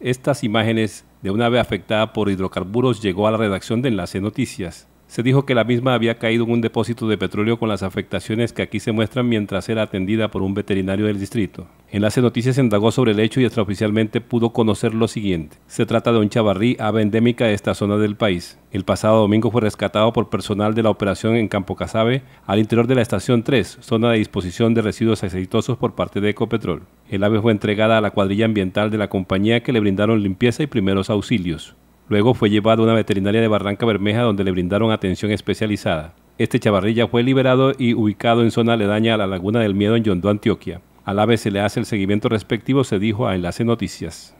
Estas imágenes de una ave afectada por hidrocarburos llegó a la redacción de Enlace Noticias. Se dijo que la misma había caído en un depósito de petróleo con las afectaciones que aquí se muestran mientras era atendida por un veterinario del distrito. Enlace Noticias indagó sobre el hecho y extraoficialmente pudo conocer lo siguiente. Se trata de un chavarrí, ave endémica de esta zona del país. El pasado domingo fue rescatado por personal de la operación en Campo Casabe, al interior de la estación 3, zona de disposición de residuos aceitosos por parte de Ecopetrol. El ave fue entregada a la cuadrilla ambiental de la compañía que le brindaron limpieza y primeros auxilios. Luego fue llevado a una veterinaria de Barranca Bermeja donde le brindaron atención especializada. Este chavarrilla fue liberado y ubicado en zona aledaña a la Laguna del Miedo en Yondó, Antioquia. A la vez se le hace el seguimiento respectivo, se dijo a Enlace Noticias.